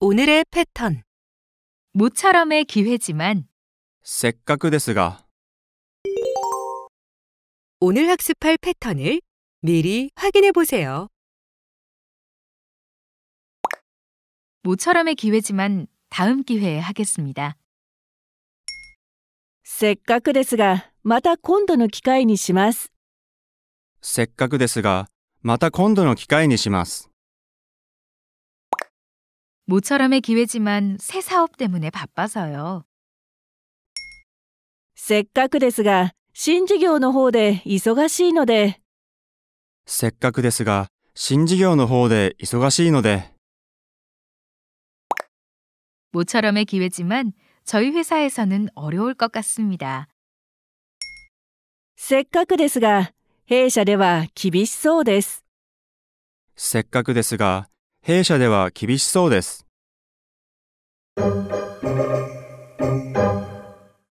오늘의 패턴 모처럼의 기회지만 せっかくですが 오늘 학습할 패턴을 미리 확인해 보세요. 모처럼의 기회지만 다음 기회에 하겠습니다. せっかくですが、また今度の機会にします。せっかくですがまた今度の機会にします 모처럼의 기회지만 새 사업 때문에 바빠서요. せっかくですが、新事業の方で忙しいので、せっかくですが、新事業の方で忙しいので、 모처럼의 기회지만 저희 회사에서는 어려울 것 같습니다. せっかくですが、弊社では厳しそうです。せっかくですが、弊社では厳しそうです。thank you